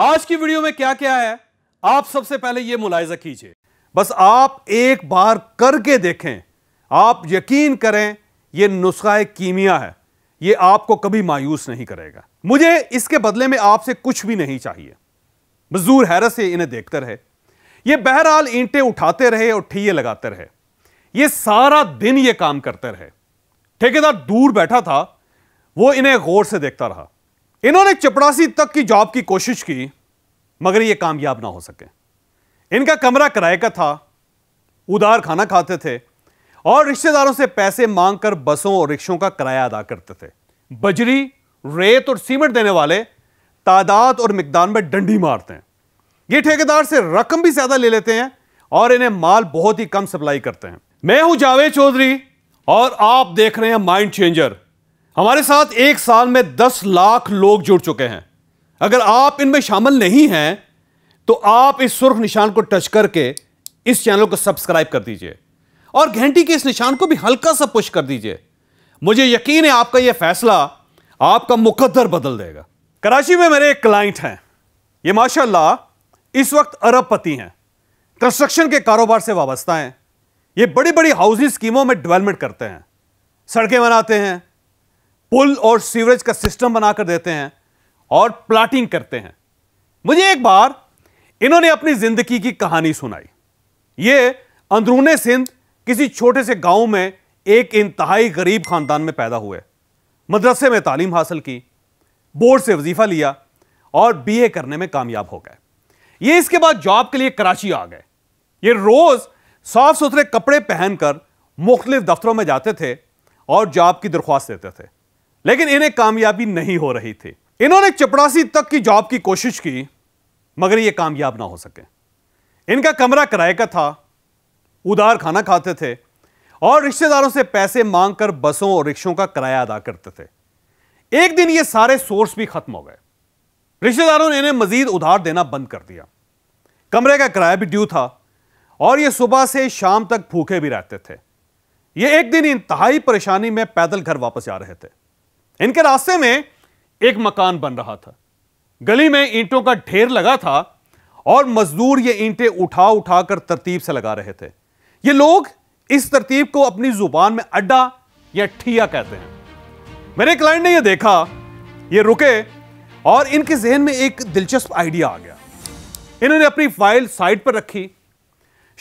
आज की वीडियो में क्या क्या है आप सबसे पहले यह मुलायजा कीजिए बस आप एक बार करके देखें आप यकीन करें यह नुस्खा कीमिया है यह आपको कभी मायूस नहीं करेगा मुझे इसके बदले में आपसे कुछ भी नहीं चाहिए मजदूर हैरत से इन्हें देखते रहे ये बहरहाल ईंटें उठाते रहे और ठीये लगाते रहे ये सारा दिन ये काम करते रहे ठेकेदार दूर बैठा था वो इन्हें गौर से देखता रहा इन्होंने चपरासी तक की जॉब की कोशिश की मगर ये कामयाब ना हो सके इनका कमरा किराए का था उदार खाना खाते थे और रिश्तेदारों से पैसे मांगकर बसों और रिक्शों का किराया अदा करते थे बजरी रेत और सीमेंट देने वाले तादाद और मकदार में डंडी मारते हैं ये ठेकेदार से रकम भी ज्यादा ले लेते हैं और इन्हें माल बहुत ही कम सप्लाई करते हैं मैं हूं जावेद चौधरी और आप देख रहे हैं माइंड चेंजर हमारे साथ एक साल में दस लाख लोग जुड़ चुके हैं अगर आप इनमें शामिल नहीं हैं तो आप इस सुर्ख निशान को टच करके इस चैनल को सब्सक्राइब कर दीजिए और घंटी के इस निशान को भी हल्का सा पुश कर दीजिए मुझे यकीन है आपका यह फैसला आपका मुकद्दर बदल देगा कराची में मेरे एक क्लाइंट हैं ये माशाल्लाह इस वक्त अरबपति हैं कंस्ट्रक्शन के कारोबार से वाबस्ता हैं ये बड़ी बड़ी हाउसिंग स्कीमों में डेवलपमेंट करते हैं सड़कें बनाते हैं पुल और सीवरेज का सिस्टम बनाकर देते हैं और प्लाटिंग करते हैं मुझे एक बार इन्होंने अपनी जिंदगी की कहानी सुनाई ये अंदरूने सिंध किसी छोटे से गांव में एक इंतहाई गरीब खानदान में पैदा हुए मदरसे में तालीम हासिल की बोर्ड से वजीफ़ा लिया और बीए करने में कामयाब हो गए ये इसके बाद जॉब के लिए कराची आ गए ये रोज़ साफ सुथरे कपड़े पहनकर मुख्तलिफ दफ्तरों में जाते थे और जॉब की दरख्वास्त देते थे लेकिन इन्हें कामयाबी नहीं हो रही थी इन्होंने चपरासी तक की जॉब की कोशिश की मगर ये कामयाब ना हो सके इनका कमरा किराए का था उधार खाना खाते थे और रिश्तेदारों से पैसे मांगकर बसों और रिक्शों का किराया अदा करते थे एक दिन ये सारे सोर्स भी खत्म हो गए रिश्तेदारों ने इन्हें मजीद उधार देना बंद कर दिया कमरे का किराया भी ड्यू था और ये सुबह से शाम तक भूखे भी रहते थे ये एक दिन इंतहाई परेशानी में पैदल घर वापस आ रहे थे इनके रास्ते में एक मकान बन रहा था गली में ईंटों का ढेर लगा था और मजदूर ये ईंटें उठा उठा कर तरतीब से लगा रहे थे ये लोग इस तरतीब को अपनी जुबान में अड्डा या ठिया कहते हैं मेरे क्लाइंट ने यह देखा ये रुके और इनके जहन में एक दिलचस्प आइडिया आ गया इन्होंने अपनी फाइल साइड पर रखी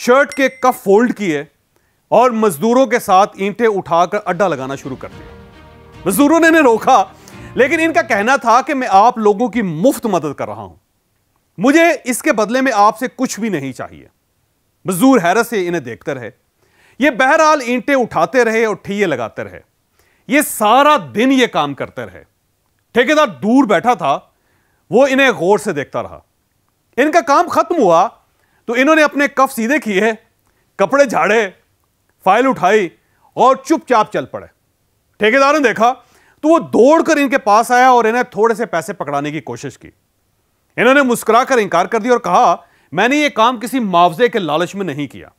शर्ट के कफ फोल्ड किए और मजदूरों के साथ ईंटें उठाकर अड्डा लगाना शुरू कर दिया मजदूरों ने इन्हें रोका लेकिन इनका कहना था कि मैं आप लोगों की मुफ्त मदद कर रहा हूं मुझे इसके बदले में आपसे कुछ भी नहीं चाहिए मजदूर हैरत से इन्हें देखते रहे ये बहरहाल ईंटें उठाते रहे और ठीये लगाते रहे ये सारा दिन ये काम करते रहे ठेकेदार दूर बैठा था वो इन्हें गौर से देखता रहा इनका काम खत्म हुआ तो इन्होंने अपने कफ सीधे किए कपड़े झाड़े फाइल उठाई और चुपचाप चल पड़े ठेकेदार ने देखा तो वो दौड़कर इनके पास आया और इन्हें थोड़े से पैसे पकड़ाने की कोशिश की इन्होंने मुस्कुराकर इंकार कर दिया और कहा मैंने ये काम किसी मुआवजे के लालच में नहीं किया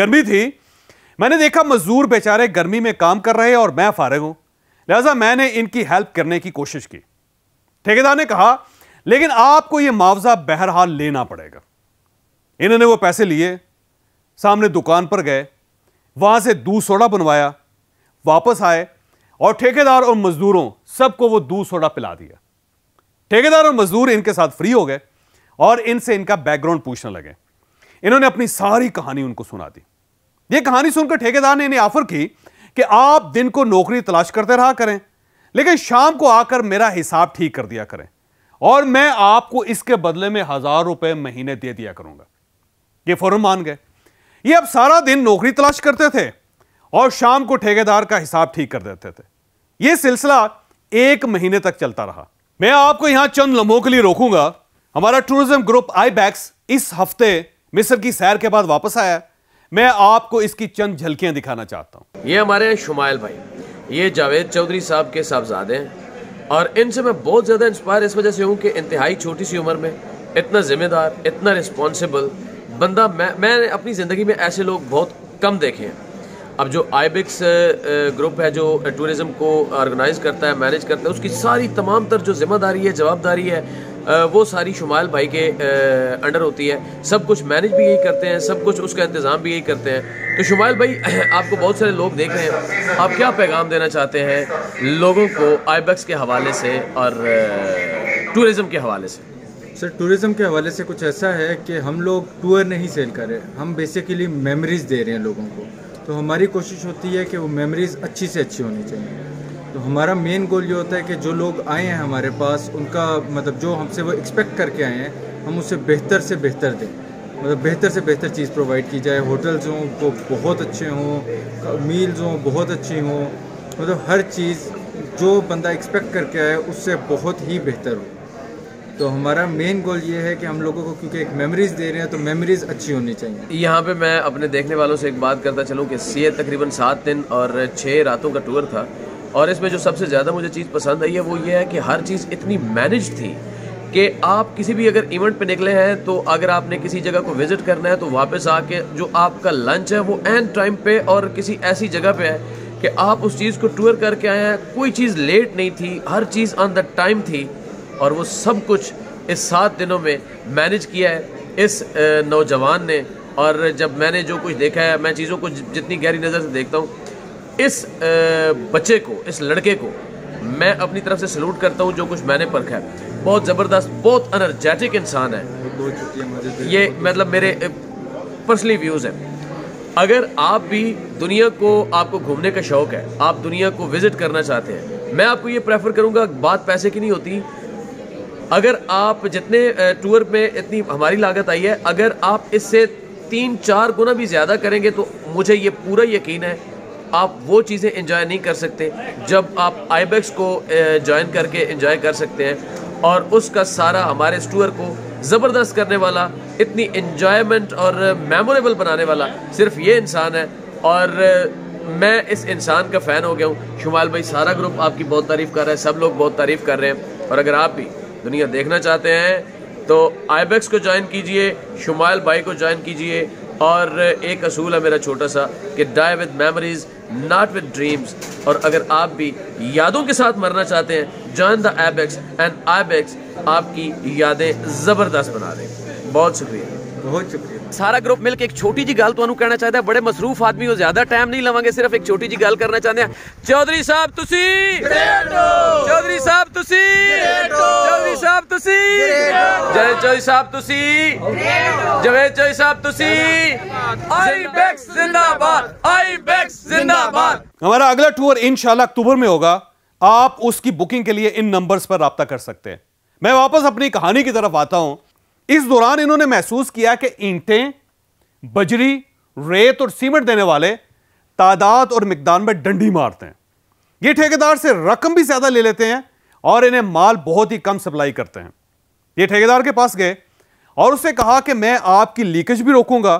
गर्मी थी मैंने देखा मजदूर बेचारे गर्मी में काम कर रहे और मैं फारग हूं लिहाजा मैंने इनकी हेल्प करने की कोशिश की ठेकेदार ने कहा लेकिन आपको यह मुआवजा बहरहाल लेना पड़ेगा इन्होंने वो पैसे लिए सामने दुकान पर गए वहां से दूध सोडा बनवाया वापस आए और ठेकेदार और मजदूरों सबको वो दूध सोडा पिला दिया ठेकेदार और मजदूर इनके साथ फ्री हो गए और इनसे इनका बैकग्राउंड पूछने लगे इन्होंने अपनी सारी कहानी उनको सुना दी ये कहानी सुनकर ठेकेदार ने इन्हें ऑफर की कि आप दिन को नौकरी तलाश करते रहा करें लेकिन शाम को आकर मेरा हिसाब ठीक कर दिया करें और मैं आपको इसके बदले में हजार रुपए महीने दे दिया करूंगा ये फौरन मान गए ये अब सारा दिन नौकरी तलाश करते थे और शाम को ठेकेदार का हिसाब ठीक कर देते थे यह सिलसिला एक महीने तक चलता रहा मैं आपको यहां चंद लम्हों के लिए रोकूंगा हमारा टूरिज्म ग्रुप आई बैक्स इस हफ्ते मिस्र की सैर के बाद वापस आया मैं आपको इसकी चंद झलकियां दिखाना चाहता हूं ये हमारे हैं शुमाइल भाई ये जावेद चौधरी साहब के साहबजादे हैं और इनसे मैं बहुत ज़्यादा इंस्पायर इस वजह से हूँ कि इंतहाई छोटी सी उम्र में इतना ज़िम्मेदार इतना रिस्पॉन्सिबल बंदा मैं मैंने अपनी ज़िंदगी में ऐसे लोग बहुत कम देखे हैं अब जो आईबिक्स ग्रुप है जो टूरिज़्म को ऑर्गेनाइज करता है मैनेज करता है उसकी सारी तमाम तर जो जिम्मेदारी है जवाबदारी है वो सारी शुमाल भाई के अंडर होती है सब कुछ मैनेज भी यही करते हैं सब कुछ उसका इंतज़ाम भी यही करते हैं तो शुमाल भाई आपको बहुत सारे लोग देख रहे हैं आप क्या पैगाम देना चाहते हैं लोगों को आईबक्स के हवाले से और टूरिज़्म के हवाले से सर टूरिज़्म के हवाले से कुछ ऐसा है कि हम लोग टूर नहीं सेल कर रहे हम बेसिकली मेमरीज दे रहे हैं लोगों को तो हमारी कोशिश होती है कि वो मेमोरीज़ अच्छी से अच्छी होनी चाहिए तो हमारा मेन गोल ये होता है कि जो लोग आए हैं हमारे पास उनका मतलब जो हमसे वो एक्सपेक्ट करके आए हैं हम उसे बेहतर से बेहतर दें मतलब बेहतर से बेहतर चीज़ प्रोवाइड की जाए होटल्स हों वो बहुत अच्छे हों मील्स हों बहुत अच्छी हों मतलब हर चीज़ जो बंदा एक्सपेक्ट करके आए उससे बहुत ही बेहतर हो तो हमारा मेन गोल ये है कि हम लोगों को क्योंकि एक मेमोरीज दे रहे हैं तो मेमोरीज अच्छी होनी चाहिए यहाँ पे मैं अपने देखने वालों से एक बात करता चलूँ कि सी तकरीबन सात दिन और छः रातों का टूर था और इसमें जो सबसे ज़्यादा मुझे चीज़ पसंद आई है वो ये है कि हर चीज़ इतनी मैनेज थी कि आप किसी भी अगर इवेंट पे निकले हैं तो अगर आपने किसी जगह को विज़िट करना है तो वापस आके जो आपका लंच है वो एंड टाइम पे और किसी ऐसी जगह पे है कि आप उस चीज़ को टूर करके आए हैं कोई चीज़ लेट नहीं थी हर चीज़ ऑन द टाइम थी और वो सब कुछ इस सात दिनों में मैनेज किया है इस नौजवान ने और जब मैंने जो कुछ देखा है मैं चीज़ों को जितनी गहरी नज़र से देखता हूँ इस बच्चे को इस लड़के को मैं अपनी तरफ से सल्यूट करता हूँ जो कुछ मैंने परखा है बहुत ज़बरदस्त बहुत अनर्जेटिक इंसान है ये मतलब मेरे पर्सनली व्यूज़ हैं अगर आप भी दुनिया को आपको घूमने का शौक़ है आप दुनिया को विज़िट करना चाहते हैं मैं आपको ये प्रेफर करूँगा बात पैसे की नहीं होती अगर आप जितने टूर में इतनी हमारी लागत आई है अगर आप इससे तीन चार गुना भी ज़्यादा करेंगे तो मुझे ये पूरा यकीन है आप वो चीज़ें इंजॉय नहीं कर सकते जब आप आईबैक्स e को ज्वाइन करके इंजॉय कर सकते हैं और उसका सारा हमारे इस टूर को ज़बरदस्त करने वाला इतनी इन्जॉयमेंट और मेमोरेबल बनाने वाला सिर्फ ये इंसान है और मैं इस इंसान का फ़ैन हो गया हूँ शुमाल भाई सारा ग्रुप आपकी बहुत तारीफ़ कर रहा है सब लोग बहुत तारीफ़ कर रहे हैं और अगर आप भी दुनिया देखना चाहते हैं तो आईबैक्स e को ज्वाइन कीजिए शुमाइल भाई को ज्वाइन कीजिए और एक असूल है मेरा छोटा सा कि die with memories not with dreams और अगर आप भी यादों के साथ मरना चाहते हैं join the Ibex and Ibex आपकी यादें ज़बरदस्त बना दें बहुत शुक्रिया बहुत शुक्रिया सारा ग्रुप मिलकर एक छोटी जी गल तुम कहना चाहता है बड़े मसरूफ आदमी हो ज्यादा टाइम नहीं लवेंगे सिर्फ एक छोटी जी गल करना चाहते हैं चौधरी साहब तुसी चौधरी साहब तुसी चौधरी साहब तुसी जवेद चौधरी साहब तुसी जवेद चौधरी साहब तुसी आई बैक्स जिंदाबाद आई बैक्स जिंदाबाद हमारा अगला टूर इंशाल्लाह अक्टूबर में होगा आप उसकी बुकिंग के लिए इन नंबर पर रबता कर सकते हैं मैं वापस अपनी कहानी की तरफ आता हूं इस दौरान इन्होंने महसूस किया कि ईंटें बजरी रेत और सीमेंट देने वाले तादाद और मकदार में डंडी मारते हैं ये ठेकेदार से रकम भी ज़्यादा ले लेते हैं और इन्हें माल बहुत ही कम सप्लाई करते हैं ये ठेकेदार के पास गए और उसे कहा कि मैं आपकी लीकेज भी रोकूंगा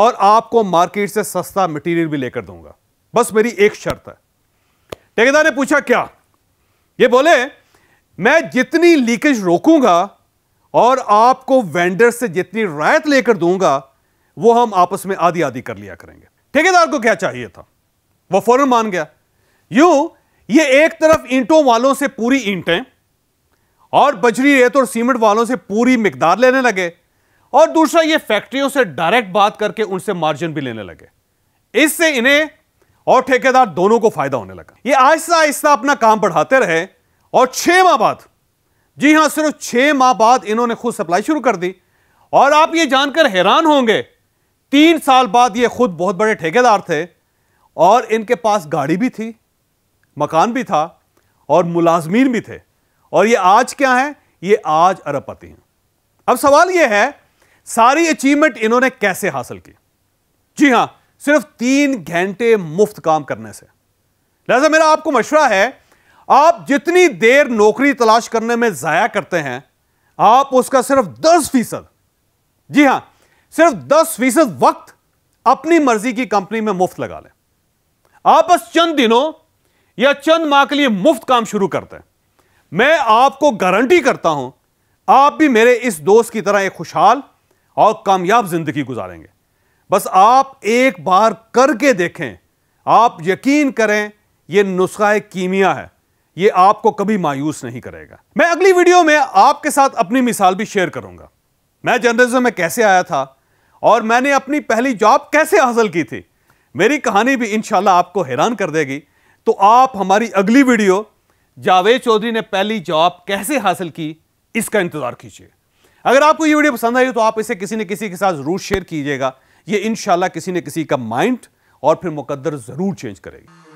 और आपको मार्केट से सस्ता मटेरियल भी लेकर दूंगा बस मेरी एक शर्त है ठेकेदार ने पूछा क्या ये बोले मैं जितनी लीकेज रोकूंगा और आपको वेंडर से जितनी रायत लेकर दूंगा वो हम आपस में आधी आधी कर लिया करेंगे ठेकेदार को क्या चाहिए था वो फौरन मान गया यूं ये एक तरफ ईंटों वालों से पूरी ईंटें और बजरी रेत और सीमेंट वालों से पूरी मिकदार लेने लगे और दूसरा ये फैक्ट्रियों से डायरेक्ट बात करके उनसे मार्जिन भी लेने लगे इससे इन्हें और ठेकेदार दोनों को फायदा होने लगा ये आहिस्ता आहिस्ता अपना काम बढ़ाते रहे और छह माह बाद जी हां सिर्फ छह माह बाद इन्होंने खुद सप्लाई शुरू कर दी और आप ये जानकर हैरान होंगे तीन साल बाद ये खुद बहुत बड़े ठेकेदार थे और इनके पास गाड़ी भी थी मकान भी था और मुलाजमीन भी थे और ये आज क्या है ये आज अरबपति हैं अब सवाल ये है सारी अचीवमेंट इन्होंने कैसे हासिल की जी हां सिर्फ तीन घंटे मुफ्त काम करने से लिहाजा मेरा आपको मशवरा है आप जितनी देर नौकरी तलाश करने में ज़ाया करते हैं आप उसका सिर्फ दस फीसद जी हां सिर्फ दस फीसद वक्त अपनी मर्जी की कंपनी में मुफ्त लगा लें आप बस चंद दिनों या चंद माह के लिए मुफ्त काम शुरू करते हैं मैं आपको गारंटी करता हूं आप भी मेरे इस दोस्त की तरह एक खुशहाल और कामयाब जिंदगी गुजारेंगे बस आप एक बार करके देखें आप यकीन करें यह नुस्खा कीमिया है ये आपको कभी मायूस नहीं करेगा मैं अगली वीडियो में आपके साथ अपनी मिसाल भी शेयर करूंगा मैं जर्नलिज्म में कैसे आया था और मैंने अपनी पहली जॉब कैसे हासिल की थी मेरी कहानी भी इंशाल्लाह आपको हैरान कर देगी तो आप हमारी अगली वीडियो जावेद चौधरी ने पहली जॉब कैसे हासिल की इसका इंतज़ार कीजिए अगर आपको ये वीडियो पसंद आई तो आप इसे किसी न किसी के साथ ज़रूर शेयर कीजिएगा ये इन किसी न किसी का माइंड और फिर मुकद्दर ज़रूर चेंज करेगी